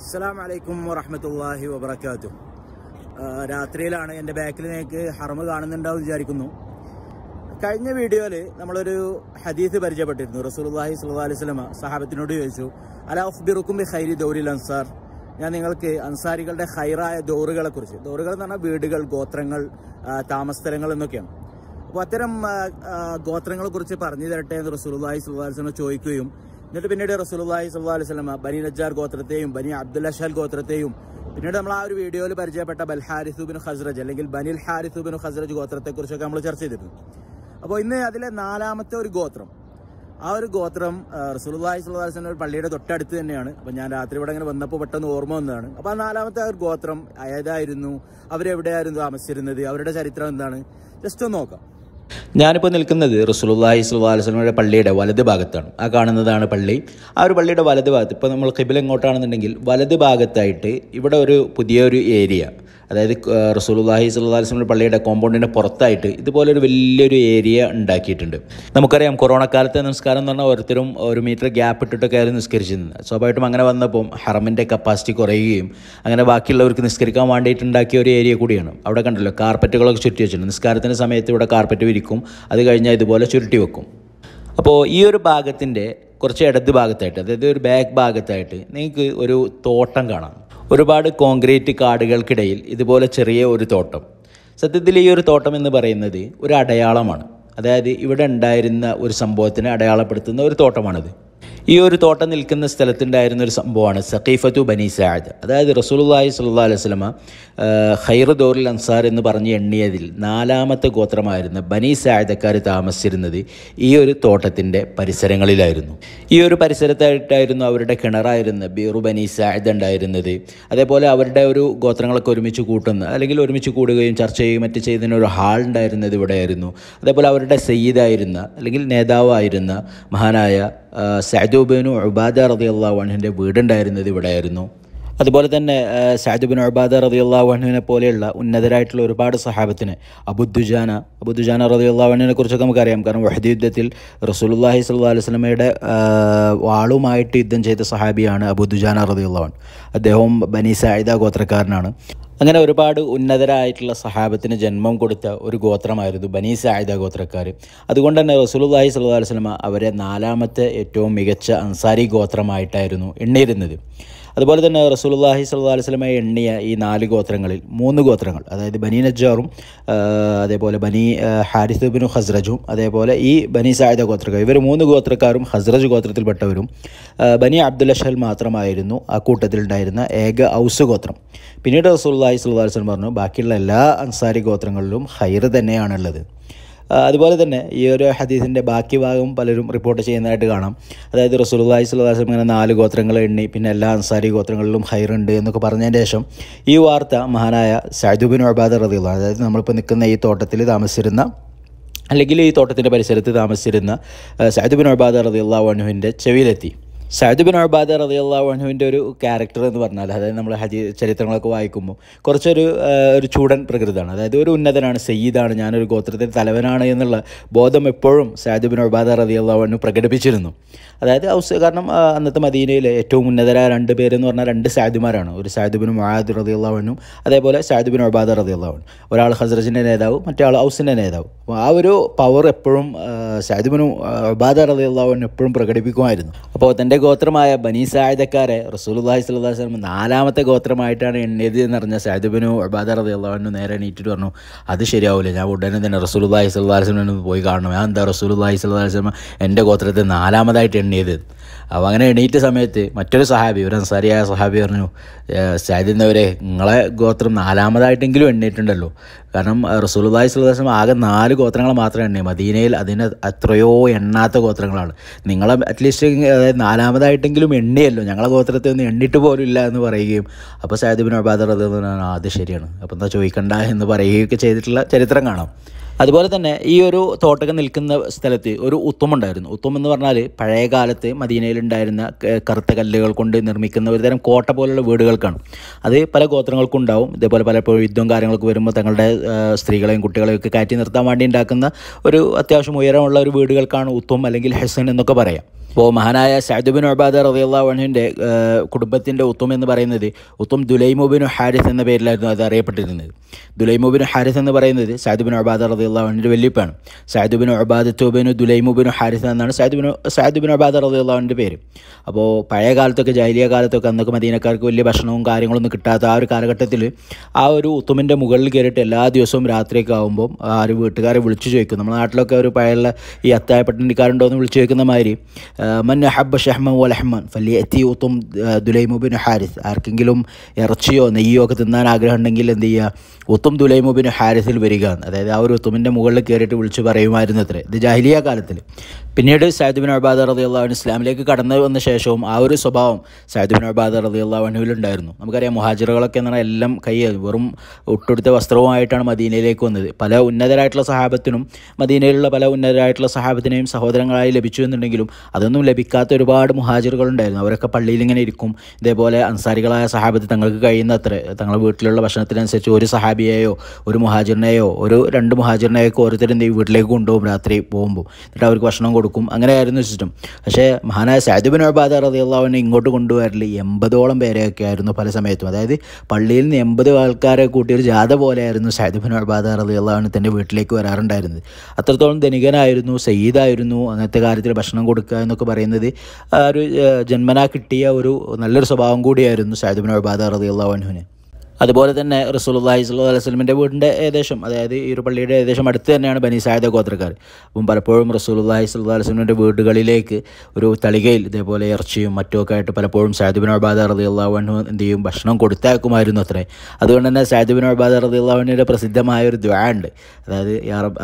അസ്സാം വലൈക്കും വറഹമത്തല്ലാഹി വബർക്കാത്തു രാത്രിയിലാണ് എൻ്റെ ബാക്കിൽ നിങ്ങൾക്ക് ഹറമ് കാണുന്നുണ്ടാവും വിചാരിക്കുന്നു കഴിഞ്ഞ വീഡിയോയിൽ നമ്മളൊരു ഹദീസ് പരിചയപ്പെട്ടിരുന്നു റസൂൽഹി സുല്ലാ അലൈഹി സ്വലമ സഹാബത്തിനോട് ചോദിച്ചു അല ഉഫ്ബിറുക്കും ബി ഹൈരി ദൗരിൽ അൻസാർ ഞാൻ നിങ്ങൾക്ക് അൻസാരികളുടെ ഹൈറായ കുറിച്ച് ദൗറുകൾ എന്ന് പറഞ്ഞാൽ വീടുകൾ ഗോത്രങ്ങൾ താമസസ്ഥലങ്ങൾ എന്നൊക്കെയാണ് അപ്പോൾ അത്തരം ഗോത്രങ്ങളെക്കുറിച്ച് പറഞ്ഞു തരട്ടെ എന്ന് റസൂൽഹി സുല്ലാ അലൈഹി സ്വലമ ചോദിക്കുകയും എന്നിട്ട് പിന്നീട് റസൂലുള്ളാഹി സ്വല്ലല്ലാഹു അലൈഹി വസല്ലം ബനി നജ്ജാർ ഗോത്രത്തെയും ബനി അബ്ദുല്ല ഷാൽ ഗോത്രത്തെയും പിന്നീട് നമ്മൾ ആ ഒരു വീഡിയോയിൽ പരിചയപ്പെട്ട ബൽ ബിൻ ഖസ്റജ് അല്ലെങ്കിൽ ബനിൽ ഹാരിസുബിൻ ഖസ്റജ് ഗോത്രത്തെക്കുറിച്ചൊക്കെ നമ്മൾ ചർച്ച ചെയ്തിരുന്നു അപ്പോൾ ഇന്ന് അതിലെ നാലാമത്തെ ഒരു ഗോത്രം ആ ഒരു ഗോത്രം റസൂലുള്ളാഹി സ്വല്ലല്ലാഹു അലൈഹി വസല്ലം പള്ളിയുടെ തൊട്ടടുത്ത് തന്നെയാണ് അപ്പോൾ ഞാൻ രാത്രി ഇവിടെ അങ്ങനെ വന്നപ്പോൾ പെട്ടെന്ന് ഓർമ്മ വന്നതാണ് അപ്പോൾ ആ നാലാമത്തെ ആ ഒരു ഗോത്രം ഏതായിരുന്നു അവരെവിടെയായിരുന്നു താമസിച്ചിരുന്നത് അവരുടെ ചരിത്രം എന്താണ് ജസ്റ്റ് ഒന്ന് നോക്കാം ഞാനിപ്പോൾ നിൽക്കുന്നത് റസൂലുല്ലാഹി വസല്ലമയുടെ പള്ളിയുടെ വലത് ഭാഗത്താണ് ആ കാണുന്നതാണ് പള്ളി ആ ഒരു പള്ളിയുടെ വലത് ഭാഗത്ത് ഇപ്പോൾ നമ്മൾ കിബിൽ എങ്ങോട്ടാണെന്നുണ്ടെങ്കിൽ വലത് ഭാഗത്തായിട്ട് ഇവിടെ ഒരു പുതിയൊരു ഏരിയ അതായത് റസൂലുല്ലാഹി അലൈഹി വസല്ലം പള്ളിയുടെ കോമ്പൗണ്ടിൻ്റെ പുറത്തായിട്ട് ഇതുപോലൊരു വലിയൊരു ഏരിയ ഉണ്ടാക്കിയിട്ടുണ്ട് നമുക്കറിയാം കൊറോണ കാലത്തെ നിസ്കാരം എന്ന് പറഞ്ഞാൽ ഓരോരുത്തരും ഒരു മീറ്റർ ഗ്യാപ്പ് ഇട്ടിട്ടൊക്കെ ആയിരുന്നു നിസ്കരിച്ചിരുന്നത് സ്വാഭാവികമായിട്ടും അങ്ങനെ വന്നപ്പം ഹറമിൻ്റെ കപ്പാസിറ്റി കുറയുകയും അങ്ങനെ ബാക്കിയുള്ളവർക്ക് നിസ്കരിക്കാൻ വേണ്ടിയിട്ടുണ്ടാക്കിയ ഒരു ഏരിയ കൂടിയാണ് അവിടെ കണ്ടല്ലോ കാർപ്പറ്റുകളൊക്കെ ചുറ്റി വെച്ചിട്ടുണ്ട് നിസ്കാരത്തിൻ്റെ സമയത്ത് ഇവിടെ കാർപ്പറ്റ് വിരിക്കും അത് കഴിഞ്ഞാൽ ഇതുപോലെ ചുരുട്ടി വെക്കും അപ്പോൾ ഈ ഒരു ഭാഗത്തിൻ്റെ കുറച്ച് ഇടത് ഭാഗത്തായിട്ട് അതായത് ഒരു ബാക്ക് ഭാഗത്തായിട്ട് നിങ്ങൾക്ക് ഒരു തോട്ടം കാണാം ഒരുപാട് കോൺക്രീറ്റ് കാടുകൾക്കിടയിൽ ഇതുപോലെ ചെറിയ ഒരു തോട്ടം സത്യത്തിൽ ഈ ഒരു തോട്ടം എന്ന് പറയുന്നത് ഒരു അടയാളമാണ് അതായത് ഇവിടെ ഉണ്ടായിരുന്ന ഒരു സംഭവത്തിനെ അടയാളപ്പെടുത്തുന്ന ഒരു തോട്ടമാണിത് ഈ ഒരു തോട്ടം നിൽക്കുന്ന സ്ഥലത്തുണ്ടായിരുന്ന ഒരു സംഭവമാണ് സഖീഫത്തു ബനി സാദ് അതായത് റസൂലുല്ലാഹി സല്ലാ അലൈഹി സ്വലമ ഖൈർ അൻസാർ എന്ന് പറഞ്ഞ് എണ്ണിയതിൽ നാലാമത്തെ ഗോത്രമായിരുന്ന ബനി സാദക്കാർ താമസിച്ചിരുന്നത് ഈ ഒരു തോട്ടത്തിൻ്റെ പരിസരങ്ങളിലായിരുന്നു ഈ ഒരു പരിസരത്തായിട്ടായിരുന്നു അവരുടെ കിണറായിരുന്ന ബീറു ബനി സാദ് ഉണ്ടായിരുന്നത് അതേപോലെ അവരുടെ ഒരു ഗോത്രങ്ങളൊക്കെ ഒരുമിച്ച് കൂട്ടുന്ന അല്ലെങ്കിൽ ഒരുമിച്ച് കൂടുകയും ചർച്ച ചെയ്യുകയും മറ്റ് ചെയ്തതിന് ഒരു ഹാൾ ഉണ്ടായിരുന്നത് ഇവിടെയായിരുന്നു അതേപോലെ അവരുടെ സെയ്യിദായിരുന്ന അല്ലെങ്കിൽ നേതാവായിരുന്ന മഹാനായ സഅദൂബിനു ഉബാദ അള്ളാഹു വൺഹിൻ്റെ വീടുണ്ടായിരുന്നത് ഇവിടെയായിരുന്നു അതുപോലെ തന്നെ സാദിബിൻ ഒബാദ റതിയുള്ളാഹുവിനെ പോലെയുള്ള ഉന്നതരായിട്ടുള്ള ഒരുപാട് സഹാബത്തിന് അബുദ്ദുജാന അബുദ്ദുജാന റതിയുള്ളാഹുവിനെ കുറിച്ചൊക്കെ നമുക്കറിയാം കാരണം വഹദി യുദ്ധത്തിൽ റസൂലുല്ലാഹി സ്വല്ലാ അലുസ്ലമയുടെ വാളുമായിട്ട് യുദ്ധം ചെയ്ത സഹാബിയാണ് അബുദ്ദുജാന റതിയുള്ളവൻ അദ്ദേഹവും ബനി സായിദ ഗോത്രക്കാരനാണ് അങ്ങനെ ഒരുപാട് ഉന്നതരായിട്ടുള്ള സഹാബത്തിന് ജന്മം കൊടുത്ത ഒരു ഗോത്രമായിരുന്നു ബനീ സായിദ ഗോത്രക്കാർ അതുകൊണ്ട് തന്നെ റസൂലുല്ലാഹി സ്വല്ലു വസ്ലമ അവരെ നാലാമത്തെ ഏറ്റവും മികച്ച അൻസാരി ഗോത്രമായിട്ടായിരുന്നു എണ്ണിയിരുന്നത് അതുപോലെ തന്നെ റസൂലുല്ലാഹി സല്ലാ അലിസ്ലമെ എണ്ണിയ ഈ നാല് ഗോത്രങ്ങളിൽ മൂന്ന് ഗോത്രങ്ങൾ അതായത് ബനി നജ്ജാറും അതേപോലെ ബനി ഹാരിസ് ബിനു ഹസ്രജും അതേപോലെ ഈ ബനി സായുധ ഗോത്രക്കാർ ഇവർ മൂന്ന് ഗോത്രക്കാരും ഹസ്രജ് ഗോത്രത്തിൽപ്പെട്ടവരും ബനി അബ്ദുൽ അഷൽ മാത്രമായിരുന്നു ആ കൂട്ടത്തിലുണ്ടായിരുന്ന ഏക ഔസ് ഗോത്രം പിന്നീട് റസൂല്ലാഹി സല്ലാ അലിസ്ലം പറഞ്ഞു ബാക്കിയുള്ള എല്ലാ അൻസാരി ഗോത്രങ്ങളിലും ഹൈർ തന്നെയാണുള്ളത് അതുപോലെ തന്നെ ഈ ഒരു ഹദീസിൻ്റെ ബാക്കി ഭാഗം പലരും റിപ്പോർട്ട് ചെയ്യുന്നതായിട്ട് കാണാം അതായത് റസൂലുള്ളാഹി സ്വല്ലല്ലാഹു അലൈഹി വസല്ലം ഇങ്ങനെ നാല് ഗോത്രങ്ങൾ എണ്ണി പിന്നെ എല്ലാ അൻസാരി ഗോത്രങ്ങളിലും ഹൈറുണ്ട് എന്നൊക്കെ പറഞ്ഞതിന് ശേഷം ഈ വാർത്ത മഹാനായ സൈദുബിൻ ഒബാദ് റദിയുള്ള അതായത് നമ്മളിപ്പോൾ നിൽക്കുന്ന ഈ തോട്ടത്തിൽ താമസിച്ചിരുന്ന അല്ലെങ്കിൽ ഈ തോട്ടത്തിൻ്റെ പരിസരത്ത് താമസിച്ചിരുന്ന സൈദുബിൻ ഒബാദ് റദിയുള്ള വനുവിൻ്റെ ചെവിയിലെത്തി സഅദ് ബിൻ അബാദ റതിയുള്ള അൻഹുവിൻ്റെ ഒരു ക്യാരക്ടർ എന്ന് പറഞ്ഞാൽ അതായത് നമ്മൾ ഹജി ചരിത്രങ്ങളൊക്കെ വായിക്കുമ്പോൾ കുറച്ചൊരു ഒരു ചൂടൻ പ്രകൃതമാണ് അതായത് ഒരു ഉന്നതനാണ് സയ്യിദാണ് ഞാനൊരു ഗോത്രത്തിൻ്റെ തലവനാണ് എന്നുള്ള ബോധം എപ്പോഴും സഅദ് ബിൻ അബാദ റതിയുള്ള അൻഹു പ്രകടിപ്പിച്ചിരുന്നു അതായത് ഔസ് കാരണം അന്നത്തെ മദീനയിലെ ഏറ്റവും ഉന്നതരായ രണ്ട് പേരെന്ന് പറഞ്ഞാൽ രണ്ട് സാദുമാരാണ് ഒരു സാദ് ബിൻ മുഹാദ് റതിയുള്ള അൻഹും അതേപോലെ സാദ് ബിൻ അബാദ റതിയുള്ള അൻഹു ഒരാൾ ഹസ്രജിൻ്റെ നേതാവ് മറ്റേ ഔസിൻ്റെ നേതാവ് അപ്പോൾ ആ ഒരു പവർ എപ്പോഴും സാദ് ബിൻ അബാദ റതിയുള്ള അൻഹു എപ്പോഴും പ്രകടിപ്പിക്കുമായിരുന്നു അപ്പോൾ തൻ്റെ ഗോത്രമായ ബനീ സായുധക്കാരെ റസൂലുല്ലാഹി സ്വല്ലാ വസ്ലം നാലാമത്തെ ഗോത്രമായിട്ടാണ് എണ്ണിയത് എന്നറിഞ്ഞ സാഹിബിനു അബാദ റതി അള്ളാഹുവിനു നേരെ എണീറ്റിട്ട് പറഞ്ഞു അത് ശരിയാവില്ല ഞാൻ ഉടനെ തന്നെ റസൂലുല്ലാഹി സ്വല്ലാ വസ്ലമിനെ പോയി കാണണം ഞാൻ എന്താ റസൂലുല്ലാഹി സ്വല്ലാ വസ്ലം എൻ്റെ ഗോത്രത്തെ നാലാമതായിട്ട് എണ്ണിയത് അപ്പോൾ അങ്ങനെ എണീറ്റ സമയത്ത് മറ്റൊരു സഹാബി ഒരു അൻസാരിയായ സഹാബി പറഞ്ഞു സാധ്യതവരെ നിങ്ങളെ ഗോത്രം നാലാമതായിട്ടെങ്കിലും എണ്ണീട്ടുണ്ടല്ലോ കാരണം റസൂലുദായ് സുൽദാസം ആകെ നാല് ഗോത്രങ്ങൾ മാത്രമേ എണ്ണി മദീനയിൽ അതിന് എത്രയോ എണ്ണാത്ത ഗോത്രങ്ങളാണ് നിങ്ങളെ അറ്റ്ലീസ്റ്റ് അതായത് നാലാമതായിട്ടെങ്കിലും എണ്ണിയല്ലോ ഞങ്ങളെ ഗോത്രത്തെ ഒന്നും എണ്ണിട്ട് പോലും ഇല്ല എന്ന് പറയുകയും അപ്പോൾ സാഹിബിൻ അബാദർ അത് അത് ശരിയാണ് അപ്പോൾ എന്താ ചോദിക്കണ്ട എന്ന് പറയുകയൊക്കെ ചെയ്തിട്ടുള്ള ചരിത്രം കാണാം അതുപോലെ തന്നെ ഈ ഒരു തോട്ടൊക്കെ നിൽക്കുന്ന സ്ഥലത്ത് ഒരു ഉണ്ടായിരുന്നു ഉത്തമം എന്ന് പറഞ്ഞാൽ പഴയ കാലത്ത് മദീനയിലുണ്ടായിരുന്ന കറുത്ത കല്ലുകൾ കൊണ്ട് നിർമ്മിക്കുന്ന ഒരു തരം കോട്ട പോലുള്ള വീടുകൾക്കാണ് അത് പല ഗോത്രങ്ങൾക്കും ഉണ്ടാവും ഇതേപോലെ പലപ്പോഴും യുദ്ധവും കാര്യങ്ങളൊക്കെ വരുമ്പോൾ തങ്ങളുടെ സ്ത്രീകളെയും കുട്ടികളെയും ഒക്കെ കയറ്റി നിർത്താൻ വേണ്ടി ഉണ്ടാക്കുന്ന ഒരു അത്യാവശ്യം ഉയരമുള്ള ഒരു വീടുകൾക്കാണ് ഉത്തമം അല്ലെങ്കിൽ ഹെസൻ എന്നൊക്കെ പറയാം ഇപ്പോൾ മഹാനായ സഅദുബിൻ ഒബാദ റബിയുള്ള വണ്ണിൻ്റെ കുടുംബത്തിൻ്റെ ഉത്തും എന്ന് പറയുന്നത് ഉത്തും ദുലൈമുബിൻ ഹാരിസ് എന്ന പേരിലായിരുന്നു അത് അറിയപ്പെട്ടിരുന്നത് ദുലൈമുബിൻ ഹാരിസ് എന്ന് പറയുന്നത് സഅദുബിൻ ഒബാദ റബിയുള്ള വണിൻ്റെ വല്യപ്പാണ് സഅദുബിൻ ഒബാദത്തുബിനു ദുലൈമുബിൻ ഹാരിസ് എന്നാണ് സഅദുബിൻ സഅദുബിൻ ഒബാദ റബിയുള്ള വണ്ണിൻ്റെ പേര് അപ്പോൾ പഴയ കാലത്തൊക്കെ ജൈലിയ കാലത്തൊക്കെ അന്നൊക്കെ മദീനക്കാർക്ക് വലിയ ഭക്ഷണവും കാര്യങ്ങളൊന്നും കിട്ടാത്ത ആ ഒരു കാലഘട്ടത്തിൽ ആ ഒരു ഉത്തുമിൻ്റെ മുകളിൽ കയറിയിട്ട് എല്ലാ ദിവസവും രാത്രിയൊക്കെ ആകുമ്പോൾ ആ ഒരു വീട്ടുകാരെ വിളിച്ചു ചോദിക്കും നമ്മുടെ നാട്ടിലൊക്കെ ഒരു പഴയ ഈ അത്തായപ്പട്ടണിക്കാരുണ്ടോ എന്ന് വിളിച്ചു ചോദിക്കുന്ന മാതിരി മൻ അഹബ ഷഹ്മൻ വലഹ്മൻ ഫല്യത്തി ഉത്തും ദുലൈമുബിൻ ഹാരിസ് ആർക്കെങ്കിലും ഇറച്ചിയോ നെയ്യോ ഒക്കെ തിന്നാൻ ആഗ്രഹം ഉണ്ടെങ്കിൽ എന്ത് ചെയ്യുക ഉത്തും ദുലൈമുബിൻ ഹാരിസിൽ വരിക അതായത് ആ ഒരു ഉത്തുമിൻ്റെ മുകളിൽ കയറിയിട്ട് വിളിച്ച് പറയുമായിരുന്നു അത്രേ ഇത് ജാഹിലിയ കാലത്തിൽ പിന്നീട് സൈദുബിൻ അബാദ അലി അള്ളാഹുവിന് ഇസ്ലാമിലേക്ക് കടന്നു വന്ന ശേഷവും ആ ഒരു സ്വഭാവം സൈദുബിൻ അബാദ റതി ഉണ്ടായിരുന്നു നമുക്കറിയാം മുഹാജിറുകളൊക്കെ എന്ന് പറഞ്ഞാൽ എല്ലാം കൈ വെറും ഒട്ടുടുത്ത വസ്ത്രവുമായിട്ടാണ് മദീനയിലേക്ക് വന്നത് പല ഉന്നതരായിട്ടുള്ള സഹാബത്തിനും മദീനയിലുള്ള പല ഉന്നതരായിട്ടുള്ള സഹാബത്തിനെയും സഹോദരങ്ങളായി ലഭിച്ചു എന്നുണ്ടെങ്കിലും അതൊന്നും ലഭിക്കാത്ത ഒരുപാട് മുഹാജിറുകളുണ്ടായിരുന്നു അവരൊക്കെ പള്ളിയിൽ ഇങ്ങനെ ഇരിക്കും ഇതേപോലെ അൻസാരികളായ സഹാബത്ത് തങ്ങൾക്ക് കഴിയുന്ന അത്ര തങ്ങളുടെ വീട്ടിലുള്ള ഭക്ഷണത്തിനനുസരിച്ച് ഒരു സഹാബിയെയോ ഒരു മുഹാജിറിനെയോ ഒരു രണ്ട് മുഹാജിറിനെയൊക്കെ ഓരോരുത്തരും വീട്ടിലേക്ക് കൊണ്ടുപോകും രാത്രി പോകുമ്പോൾ എന്നിട്ട് അവർക്ക് ഭക്ഷണം കൊടുക്കും കൊടുക്കും അങ്ങനെയായിരുന്നു സിസ്റ്റം പക്ഷേ മഹാനായ സാദിബിൻ ഒബാദ റതിയുള്ളവനെ ഇങ്ങോട്ട് കൊണ്ടുവരൽ എൺപതോളം പേരെയൊക്കെ ആയിരുന്നു പല സമയത്തും അതായത് പള്ളിയിൽ നിന്ന് എൺപത് ആൾക്കാരെ കൂട്ടിയ ഒരു ജാഥ പോലെയായിരുന്നു സാദിബിൻ ഒബാദ റതിയുള്ളവന് തൻ്റെ വീട്ടിലേക്ക് വരാറുണ്ടായിരുന്നത് അത്രത്തോളം ധനികനായിരുന്നു സയ്യിദായിരുന്നു അങ്ങനത്തെ കാര്യത്തിൽ ഭക്ഷണം കൊടുക്കുക എന്നൊക്കെ പറയുന്നത് ഒരു ജന്മനാ കിട്ടിയ ഒരു നല്ലൊരു സ്വഭാവം കൂടിയായിരുന്നു സാദിബിൻ ഒബാദ റതിയുള്ളവനുവിന് അതുപോലെ തന്നെ റസൂലുള്ളാഹി സ്വല്ലല്ലാഹി അലൈഹി വസല്ലമിൻ്റെ വീടിൻ്റെ ഏകദേശം അതായത് ഈ ഒരു പള്ളിയുടെ ഏകദേശം അടുത്ത് തന്നെയാണ് ബനി സായദ ഗോത്രക്കാർ അപ്പം പലപ്പോഴും റസൂലുള്ളാഹി സ്വല്ലല്ലാഹി അലൈഹി വസല്ലമിൻ്റെ വീടുകളിലേക്ക് ഒരു തളികയിൽ ഇതേപോലെ ഇറച്ചിയും മറ്റുമൊക്കെ ആയിട്ട് പലപ്പോഴും സാദിബിൻ അബാദ റളിയല്ലാഹു അൻഹു എന്ത് ചെയ്യും ഭക്ഷണം കൊടുത്തേക്കുമായിരുന്നു അത്രേ അതുകൊണ്ട് തന്നെ സാദിബിൻ അബാദ റളിയല്ലാഹു അൻഹുവിൻ്റെ പ്രസിദ്ധമായ ഒരു ദ്വാ ഉണ്ട് അതായത്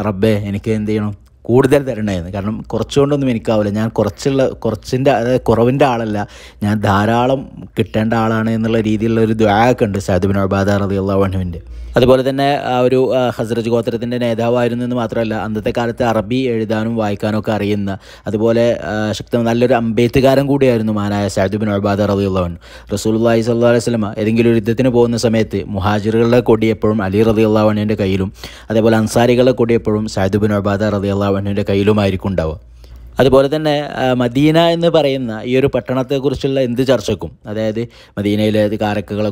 റബ്ബേ എനിക്ക് എന്ത് ചെയ്യണം കൂടുതൽ തരണമായിരുന്നു കാരണം കുറച്ചുകൊണ്ടൊന്നും എനിക്കാവില്ല ഞാൻ കുറച്ചുള്ള കുറച്ചിൻ്റെ അതായത് കുറവിൻ്റെ ആളല്ല ഞാൻ ധാരാളം കിട്ടേണ്ട ആളാണ് എന്നുള്ള രീതിയിലുള്ള ഒരു ദ്വാഗൊക്കെ ഉണ്ട് സാദിബിൻ അബാദ റതിയുള്ള വണ്ണുവിൻ്റെ അതുപോലെ തന്നെ ഒരു ഹസ്രജ് ഗോത്രത്തിൻ്റെ നേതാവായിരുന്നു എന്ന് മാത്രമല്ല അന്നത്തെ കാലത്ത് അറബി എഴുതാനും വായിക്കാനും ഒക്കെ അറിയുന്ന അതുപോലെ ശക്ത നല്ലൊരു അമ്പേത്തുകാരൻ കൂടിയായിരുന്നു മാനായ സാഹിബിൻ ഒൾബാദ റതിയുള്ളവൻ അള്ളഹി സല്ലാ അലൈഹി സ്വലമ ഏതെങ്കിലും ഒരു യുദ്ധത്തിന് പോകുന്ന സമയത്ത് മുഹാജിറുകളുടെ കൊടി എപ്പോഴും അലി റതിയുള്ളവൻ്റെ കയ്യിലും അതേപോലെ അൻസാരികളുടെ കൊടി എപ്പോഴും സാഹിബിൻ ഒൾബാദ റതിയുള്ളവൻ്റെ കയ്യിലുമായിരിക്കും ഉണ്ടാവുക അതുപോലെ തന്നെ മദീന എന്ന് പറയുന്ന ഈ ഒരു പട്ടണത്തെക്കുറിച്ചുള്ള എന്ത് ചർച്ചക്കും അതായത് മദീനയിലെ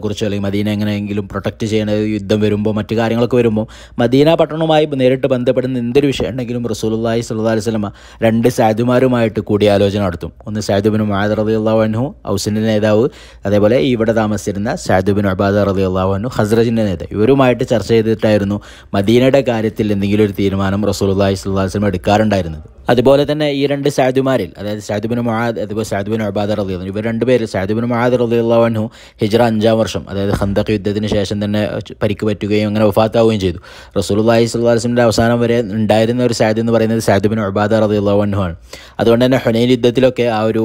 കുറിച്ചോ അല്ലെങ്കിൽ മദീന എങ്ങനെയെങ്കിലും പ്രൊട്ടക്റ്റ് ചെയ്യണ യുദ്ധം വരുമ്പോൾ മറ്റു കാര്യങ്ങളൊക്കെ വരുമ്പോൾ മദീന പട്ടണവുമായി നേരിട്ട് ബന്ധപ്പെടുന്ന എന്തൊരു വിഷയം ഉണ്ടെങ്കിലും റസൂലുല്ലാഹി സല്ലാ അലൈഹി രണ്ട് സാധുമാരുമായിട്ട് കൂടിയാലോചന നടത്തും ഒന്ന് സാദുബിൻ മാദ് റതി അള്ളാഹു ഹൗസിൻ്റെ നേതാവ് അതേപോലെ ഇവിടെ താമസിച്ചിരുന്ന സാദുബിൻ അബാദ് റതി അള്ളാഹു ഹസ്രജിൻ്റെ നേതാവ് ഇവരുമായിട്ട് ചർച്ച ചെയ്തിട്ടായിരുന്നു മദീനയുടെ കാര്യത്തിൽ എന്തെങ്കിലും ഒരു തീരുമാനം റസൂലുല്ലാഹി സ്വല്ലാ വസ്ലം എടുക്കാറുണ്ടായിരുന്നത് അതുപോലെ തന്നെ ഈ രണ്ട് സാദുമാരിൽ അതായത് സാദുബിൻ മുഹാദ് അതുപോലെ സാദുബിൻ അബാദർ അലിയുള്ളു ഇവർ രണ്ടുപേരിൽ സാദുബിൻ മൊഹാദ് അലിയുള്ളവനു ഹിജ്റ അഞ്ചാം വർഷം അതായത് ഹന്തക് യുദ്ധത്തിന് ശേഷം തന്നെ പരിക്ക് പറ്റുകയും അങ്ങനെ വഫാത്താവുകയും ചെയ്തു റസൂലുല്ലാഹി സ്വല്ലാസ്മിൻ്റെ അവസാനം വരെ ഉണ്ടായിരുന്ന ഒരു സാദ് എന്ന് പറയുന്നത് സാദുബിൻ അബാദർ അലിയുള്ളവനു ആണ് അതുകൊണ്ട് തന്നെ ഹുനൈൻ യുദ്ധത്തിലൊക്കെ ആ ഒരു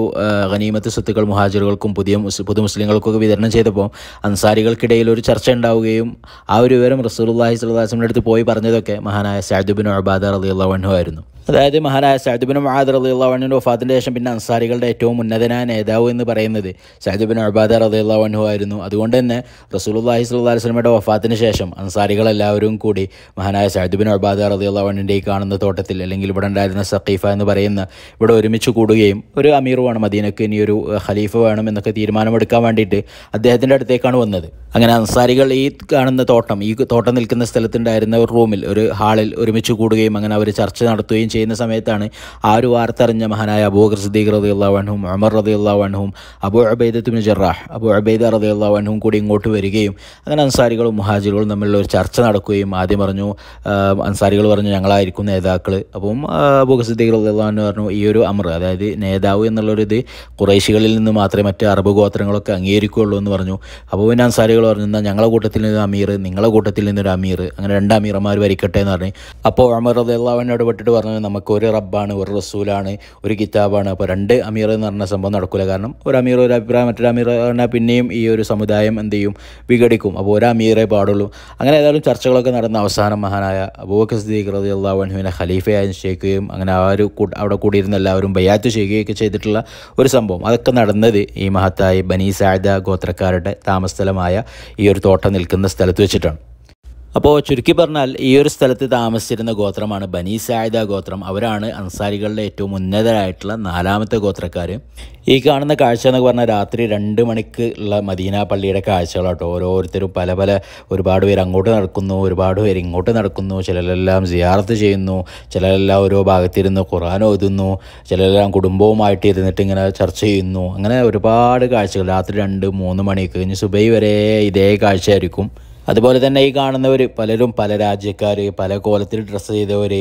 ഗനീമത്ത് സ്വത്തുക്കൾ മുഹാജിറുകൾക്കും പുതിയ പുതു മുസ്ലിങ്ങൾക്കൊക്കെ വിതരണം ചെയ്തപ്പോൾ അൻസാരികൾക്കിടയിൽ ഒരു ചർച്ച ഉണ്ടാവുകയും ആ ഒരു വിവരം റസൂലുല്ലാഹി സ്വല്ലാസ്മിൻ്റെ അടുത്ത് പോയി പറഞ്ഞതൊക്കെ മഹാനായ സാദുബിൻ അബാദർ അലിയുള്ളവനു ആയിരുന്നു അതായത് മഹാനായ സാദുബിൻ മഹാദർ റലിയുള്ളവനു വഫാത്തിൻ്റെ ശേഷം പിന്നെ അൻസാരികളുടെ ഏറ്റവും ഉന്നതനായ നേതാവ് എന്ന് പറയുന്നത് സഹജബിൻ അബാദ റലിയുള്ളവനു ആയിരുന്നു അതുകൊണ്ട് തന്നെ റസൂലുല്ലാഹി സ്വല്ലാ വസ്ലമയുടെ വഫാത്തിന് ശേഷം അൻസാരികളെല്ലാവരും കൂടി മഹാനായ സഹജബിൻ അബാദ റലിയുള്ളവൻ്റെ ഈ കാണുന്ന തോട്ടത്തിൽ അല്ലെങ്കിൽ ഇവിടെ ഉണ്ടായിരുന്ന സഖീഫ എന്ന് പറയുന്ന ഇവിടെ ഒരുമിച്ച് കൂടുകയും ഒരു അമീർ വേണം അതിനൊക്കെ ഇനി ഒരു ഖലീഫ വേണം എന്നൊക്കെ തീരുമാനമെടുക്കാൻ വേണ്ടിയിട്ട് അദ്ദേഹത്തിൻ്റെ അടുത്തേക്കാണ് വന്നത് അങ്ങനെ അൻസാരികൾ ഈ കാണുന്ന തോട്ടം ഈ തോട്ടം നിൽക്കുന്ന സ്ഥലത്തുണ്ടായിരുന്ന ഒരു റൂമിൽ ഒരു ഹാളിൽ ഒരുമിച്ച് കൂടുകയും അങ്ങനെ അവർ ചർച്ച നടത്തുകയും ചെയ്യുന്ന സമയത്താണ് ആ ഒരു അടുത്തറിഞ്ഞ മഹാനായ അബൂഖർ സിദ്ദീഖ് റതി അള്ളാഹുഹും അമർ റതി അബൂ അബു അബൈദത്തുബിന് ജറാഹ് അബു അബൈദ റതി അള്ളാഹുഹും കൂടി ഇങ്ങോട്ട് വരികയും അങ്ങനെ അൻസാരികളും മുഹാജിറുകളും തമ്മിലുള്ള ഒരു ചർച്ച നടക്കുകയും ആദ്യം പറഞ്ഞു അൻസാരികൾ പറഞ്ഞു ഞങ്ങളായിരിക്കും നേതാക്കൾ അപ്പം അബൂഖർ സിദ്ദീഖ് റതി അള്ളാഹുഹു പറഞ്ഞു ഈ ഒരു അമർ അതായത് നേതാവ് എന്നുള്ളൊരിത് കുറേശികളിൽ നിന്ന് മാത്രമേ മറ്റ് അറബ് ഗോത്രങ്ങളൊക്കെ അംഗീകരിക്കുകയുള്ളൂ എന്ന് പറഞ്ഞു അപ്പോൾ പിന്നെ അൻസാരികൾ പറഞ്ഞു എന്നാൽ ഞങ്ങളുടെ കൂട്ടത്തിൽ നിന്ന് അമീർ നിങ്ങളുടെ കൂട്ടത്തിൽ നിന്നൊരു അമീർ അങ്ങനെ രണ്ട് അമീർമാർ വരിക്കട്ടെ എന്ന് പറഞ്ഞു അപ്പോൾ അമർ റതി അള്ളാഹുവിനോട് പെട്ടിട്ട് പറഞ്ഞു നമുക്ക് ഒരു റബ്ബാണ് ഒരു റസൂലാണ് അമീറാണ് ഒരു കിതാബാണ് അപ്പോൾ രണ്ട് അമീർ എന്ന് പറഞ്ഞ സംഭവം നടക്കില്ല കാരണം ഒരു അമീർ ഒരു അഭിപ്രായം മറ്റൊരു അമീർ പറഞ്ഞാൽ പിന്നെയും ഈ ഒരു സമുദായം എന്ത് ചെയ്യും വിഘടിക്കും അപ്പോൾ ഒരു അമീറേ പാടുള്ളൂ അങ്ങനെ ഏതായാലും ചർച്ചകളൊക്കെ നടന്ന അവസാനം മഹാനായ അബൂബക്കർ സിദ്ദീഖ് റതി അള്ളാഹുവിനെ ഖലീഫയായി നിശ്ചയിക്കുകയും അങ്ങനെ ആ ഒരു അവിടെ കൂടിയിരുന്ന എല്ലാവരും ബയാത്ത് ചെയ്യുകയൊക്കെ ചെയ്തിട്ടുള്ള ഒരു സംഭവം അതൊക്കെ നടന്നത് ഈ മഹത്തായി ബനീ സായദ ഗോത്രക്കാരുടെ താമസസ്ഥലമായ ഈ ഒരു തോട്ടം നിൽക്കുന്ന സ്ഥലത്ത് വെച്ചിട്ടാണ് അപ്പോൾ ചുരുക്കി പറഞ്ഞാൽ ഈ ഒരു സ്ഥലത്ത് താമസിച്ചിരുന്ന ഗോത്രമാണ് ബനി സായുധ ഗോത്രം അവരാണ് അൻസാരികളുടെ ഏറ്റവും ഉന്നതരായിട്ടുള്ള നാലാമത്തെ ഗോത്രക്കാർ ഈ കാണുന്ന കാഴ്ച എന്നൊക്കെ പറഞ്ഞാൽ രാത്രി രണ്ട് മണിക്ക് ഉള്ള മദീന പള്ളിയുടെ കാഴ്ചകളാട്ടോ ഓരോരുത്തരും പല പല ഒരുപാട് പേര് അങ്ങോട്ട് നടക്കുന്നു ഒരുപാട് പേര് ഇങ്ങോട്ട് നടക്കുന്നു ചിലരെല്ലാം സിയാർത്ത് ചെയ്യുന്നു ചിലരെല്ലാം ഓരോ ഭാഗത്തിരുന്ന് ഖുറാൻ ഓതുന്നു ചിലരെല്ലാം കുടുംബവുമായിട്ട് ഇരുന്നിട്ട് ഇങ്ങനെ ചർച്ച ചെയ്യുന്നു അങ്ങനെ ഒരുപാട് കാഴ്ചകൾ രാത്രി രണ്ട് മൂന്ന് മണിക്ക് കഴിഞ്ഞ് സുബൈ വരെ ഇതേ കാഴ്ചയായിരിക്കും അതുപോലെ തന്നെ ഈ കാണുന്നവർ പലരും പല രാജ്യക്കാർ പല കോലത്തിൽ ഡ്രസ്സ് ചെയ്തവർ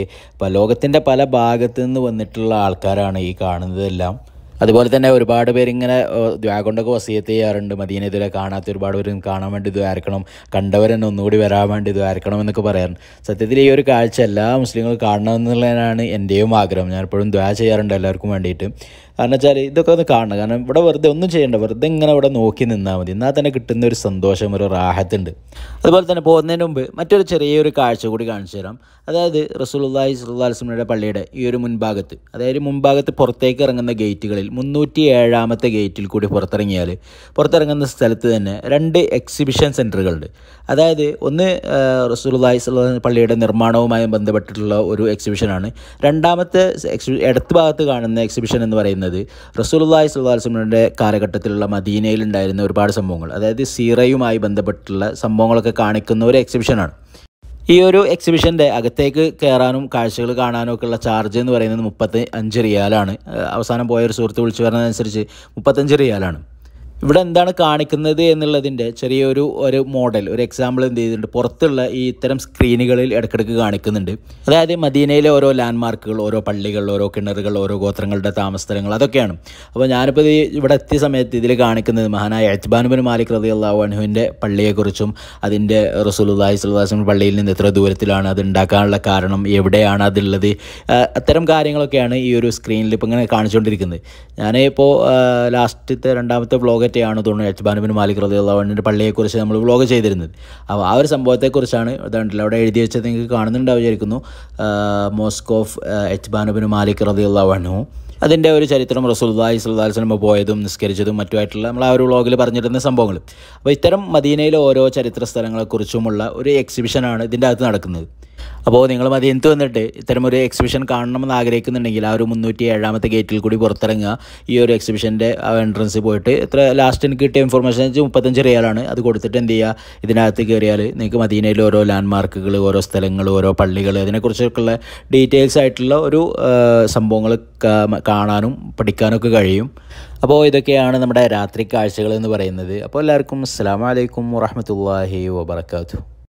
ലോകത്തിൻ്റെ പല ഭാഗത്തു നിന്ന് വന്നിട്ടുള്ള ആൾക്കാരാണ് ഈ കാണുന്നതെല്ലാം അതുപോലെ തന്നെ ഒരുപാട് പേരിങ്ങനെ ഇങ്ങനെ ദ്വാ വസീയത്ത് ചെയ്യാറുണ്ട് മദീനെതിരെ കാണാത്ത ഒരുപാട് പേര് കാണാൻ വേണ്ടി ദ്വാരക്കണം കണ്ടവരെന്നെ ഒന്നുകൂടി വരാൻ വേണ്ടി ദ്വാരക്കണം എന്നൊക്കെ പറയാറുണ്ട് സത്യത്തിൽ ഈ ഒരു കാഴ്ച എല്ലാ മുസ്ലിങ്ങളും കാണണമെന്നുള്ളതിനാണ് എൻ്റെയും ആഗ്രഹം എപ്പോഴും ദ്വാ ചെയ്യാറുണ്ട് എല്ലാവർക്കും വേണ്ടിയിട്ട് കാരണം വെച്ചാൽ ഇതൊക്കെ ഒന്ന് കാണണം കാരണം ഇവിടെ വെറുതെ ഒന്നും ചെയ്യേണ്ട വെറുതെ ഇങ്ങനെ ഇവിടെ നോക്കി നിന്നാൽ മതി എന്നാൽ തന്നെ കിട്ടുന്ന ഒരു സന്തോഷം ഒരു റാഹത്തുണ്ട് അതുപോലെ തന്നെ പോകുന്നതിന് മുമ്പ് മറ്റൊരു ചെറിയൊരു കാഴ്ച കൂടി കാണിച്ചു തരാം അതായത് റസൂലുല്ലാഹി സുല്ലാസ്മിയുടെ പള്ളിയുടെ ഈ ഒരു മുൻഭാഗത്ത് അതായത് മുൻഭാഗത്ത് പുറത്തേക്ക് ഇറങ്ങുന്ന ഗേറ്റുകളിൽ മുന്നൂറ്റി ഏഴാമത്തെ ഗേറ്റിൽ കൂടി പുറത്തിറങ്ങിയാൽ പുറത്തിറങ്ങുന്ന സ്ഥലത്ത് തന്നെ രണ്ട് എക്സിബിഷൻ സെൻറ്ററുകളുണ്ട് അതായത് ഒന്ന് റസൂലുല്ലാഹി സുല്ലാ പള്ളിയുടെ നിർമ്മാണവുമായി ബന്ധപ്പെട്ടിട്ടുള്ള ഒരു എക്സിബിഷനാണ് രണ്ടാമത്തെ എക്സിബി ഇടത്ത് ഭാഗത്ത് കാണുന്ന എക്സിബിഷൻ എന്ന് പറയുന്നത് പറയുന്നത് റസൂലുല്ലാഹി സ്വലാസ്ലമിൻ്റെ കാലഘട്ടത്തിലുള്ള മദീനയിൽ ഉണ്ടായിരുന്ന ഒരുപാട് സംഭവങ്ങൾ അതായത് സീറയുമായി ബന്ധപ്പെട്ടുള്ള സംഭവങ്ങളൊക്കെ കാണിക്കുന്ന ഒരു എക്സിബിഷനാണ് ഈ ഒരു എക്സിബിഷൻ്റെ അകത്തേക്ക് കയറാനും കാഴ്ചകൾ കാണാനും ഒക്കെ ഉള്ള ചാർജ് എന്ന് പറയുന്നത് മുപ്പത്തി അഞ്ച് റിയാലാണ് അവസാനം പോയ ഒരു സുഹൃത്ത് വിളിച്ചു പറഞ്ഞതനുസരിച്ച് മുപ്പത്തഞ്ച് റിയാലാണ് ഇവിടെ എന്താണ് കാണിക്കുന്നത് എന്നുള്ളതിൻ്റെ ചെറിയൊരു ഒരു മോഡൽ ഒരു എക്സാമ്പിൾ എന്ത് ചെയ്തിട്ടുണ്ട് പുറത്തുള്ള ഈ ഇത്തരം സ്ക്രീനുകളിൽ ഇടയ്ക്കിടയ്ക്ക് കാണിക്കുന്നുണ്ട് അതായത് മദീനയിലെ ഓരോ ലാൻഡ്മാർക്കുകൾ ഓരോ പള്ളികൾ ഓരോ കിണറുകൾ ഓരോ ഗോത്രങ്ങളുടെ താമസസ്ഥലങ്ങൾ അതൊക്കെയാണ് അപ്പോൾ ഞാനിപ്പോൾ ഇവിടെ എത്തിയ സമയത്ത് ഇതിൽ കാണിക്കുന്നത് മഹാനായ അജ്ബാനുബൻ മാലിക് റതി അള്ളാഹു അനുവിൻ്റെ പള്ളിയെക്കുറിച്ചും അതിൻ്റെ റസൂലുല്ലാഹി സുല്ലാസിൻ പള്ളിയിൽ നിന്ന് എത്ര ദൂരത്തിലാണ് അത് ഉണ്ടാക്കാനുള്ള കാരണം എവിടെയാണ് അതുള്ളത് അത്തരം കാര്യങ്ങളൊക്കെയാണ് ഈ ഒരു സ്ക്രീനിൽ ഇപ്പോൾ ഇങ്ങനെ കാണിച്ചുകൊണ്ടിരിക്കുന്നത് ഞാനിപ്പോൾ ലാസ്റ്റത്തെ രണ്ടാമത്തെ വ്ളോഗ് പറ്റിയാണ് തോന്നുന്നു യജ്ബാനുബിൻ മാലിക് റദിയുള്ളവണ്ണിൻ്റെ പള്ളിയെക്കുറിച്ച് നമ്മൾ വ്ളോഗ് ചെയ്തിരുന്നത് അപ്പോൾ ആ ഒരു സംഭവത്തെക്കുറിച്ചാണ് ഇതാണ്ടല്ലോ അവിടെ എഴുതി വെച്ചത് നിങ്ങൾക്ക് കാണുന്നുണ്ടാവും വിചാരിക്കുന്നു മോസ്കോഫ് ഓഫ് യജ്ബാനുബിൻ മാലിക് റദിയുള്ളവണ്ണു അതിൻ്റെ ഒരു ചരിത്രം റസൂൽദായി സുൽദാൽ സിനിമ പോയതും നിസ്കരിച്ചതും മറ്റുമായിട്ടുള്ള നമ്മൾ ആ ഒരു വ്ളോഗിൽ പറഞ്ഞിരുന്ന സംഭവങ്ങൾ അപ്പോൾ ഇത്തരം മദീനയിലെ ഓരോ ചരിത്ര സ്ഥലങ്ങളെക്കുറിച്ചുമുള്ള ഒരു എക്സിബിഷനാണ് ഇതിൻ്റെ അകത്ത് നടക്കുന്നത് അപ്പോൾ നിങ്ങൾ എന്ത് വന്നിട്ട് ഇത്തരമൊരു എക്സിബിഷൻ കാണണമെന്ന് ആഗ്രഹിക്കുന്നുണ്ടെങ്കിൽ ആ ഒരു മുന്നൂറ്റി ഏഴാമത്തെ ഗേറ്റിൽ കൂടി പുറത്തിറങ്ങുക ഈ ഒരു എക്സിബിഷൻ്റെ എൻട്രൻസ് പോയിട്ട് ഇത്ര ലാസ്റ്റ് എനിക്ക് കിട്ടിയ ഇൻഫർമേഷൻ വെച്ചാൽ മുപ്പത്തഞ്ച് റിയാലാണ് അത് കൊടുത്തിട്ട് എന്ത് ചെയ്യുക ഇതിനകത്ത് കയറിയാൽ നിങ്ങൾക്ക് മദീനയിൽ ഓരോ ലാൻഡ് മാർക്കുകൾ ഓരോ സ്ഥലങ്ങൾ ഓരോ പള്ളികൾ അതിനെക്കുറിച്ചൊക്കെയുള്ള ഡീറ്റെയിൽസ് ആയിട്ടുള്ള ഒരു സംഭവങ്ങൾ കാണാനും പഠിക്കാനൊക്കെ കഴിയും അപ്പോൾ ഇതൊക്കെയാണ് നമ്മുടെ രാത്രി കാഴ്ചകൾ എന്ന് പറയുന്നത് അപ്പോൾ എല്ലാവർക്കും അസ്സാം വലൈക്കും വറഹമത്തല്ലാഹി വാബർക്കാത്തു